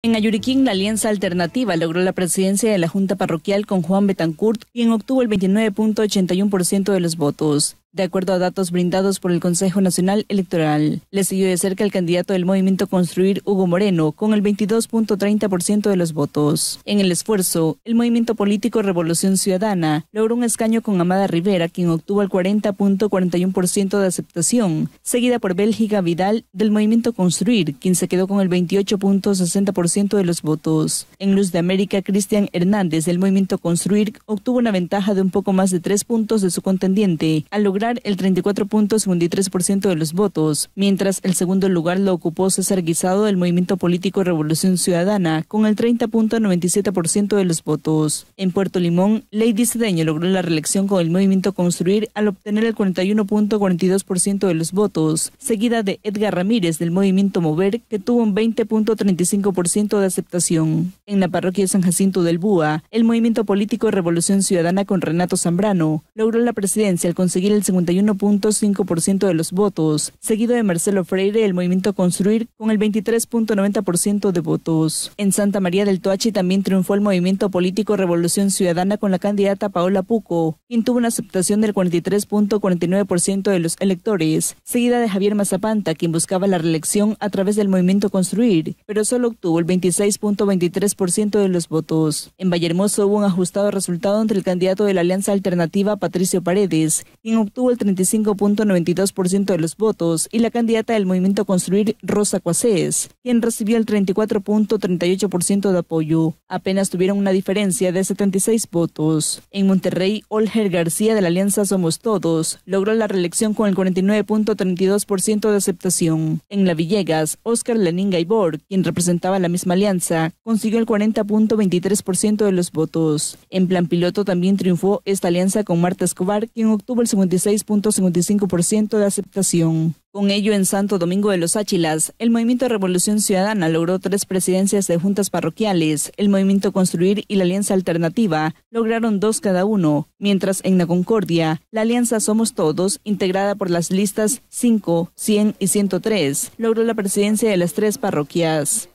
En Ayuriquín, la Alianza Alternativa logró la presidencia de la Junta Parroquial con Juan Betancourt, quien obtuvo el 29.81% de los votos de acuerdo a datos brindados por el Consejo Nacional Electoral. Le siguió de cerca el candidato del movimiento Construir, Hugo Moreno, con el 22.30% de los votos. En el esfuerzo, el movimiento político Revolución Ciudadana logró un escaño con Amada Rivera, quien obtuvo el 40.41% de aceptación, seguida por Bélgica Vidal del movimiento Construir, quien se quedó con el 28.60% de los votos. En Luz de América, Cristian Hernández del movimiento Construir obtuvo una ventaja de un poco más de tres puntos de su contendiente, al lograr el 34.53% de los votos, mientras el segundo lugar lo ocupó César Guisado del movimiento político Revolución Ciudadana con el 30.97% de los votos. En Puerto Limón, Lady Cedeño logró la reelección con el movimiento Construir al obtener el 41.42% de los votos, seguida de Edgar Ramírez del movimiento Mover que tuvo un 20.35% de aceptación. En la parroquia San Jacinto del Búa, el movimiento político Revolución Ciudadana con Renato Zambrano logró la presidencia al conseguir el 51.5% de los votos, seguido de Marcelo Freire del Movimiento Construir con el 23.90% de votos. En Santa María del Toachi también triunfó el movimiento político Revolución Ciudadana con la candidata Paola Puco, quien tuvo una aceptación del 43.49% de los electores, seguida de Javier Mazapanta, quien buscaba la reelección a través del movimiento Construir, pero solo obtuvo el 26.23% de los votos. En Vallehermoso hubo un ajustado resultado entre el candidato de la Alianza Alternativa Patricio Paredes, quien obtuvo tuvo el 35.92% de los votos y la candidata del movimiento Construir, Rosa Coacés, quien recibió el 34.38% de apoyo. Apenas tuvieron una diferencia de 76 votos. En Monterrey, Olger García de la Alianza Somos Todos logró la reelección con el 49.32% de aceptación. En La Villegas, Óscar y Gaibor, quien representaba la misma alianza, consiguió el 40.23% de los votos. En plan piloto también triunfó esta alianza con Marta Escobar, quien obtuvo el 56.55% de aceptación. Con ello, en Santo Domingo de los Áchilas, el Movimiento Revolución Ciudadana logró tres presidencias de juntas parroquiales, el Movimiento Construir y la Alianza Alternativa lograron dos cada uno, mientras en la Concordia, la Alianza Somos Todos, integrada por las listas 5, 100 y 103, logró la presidencia de las tres parroquias.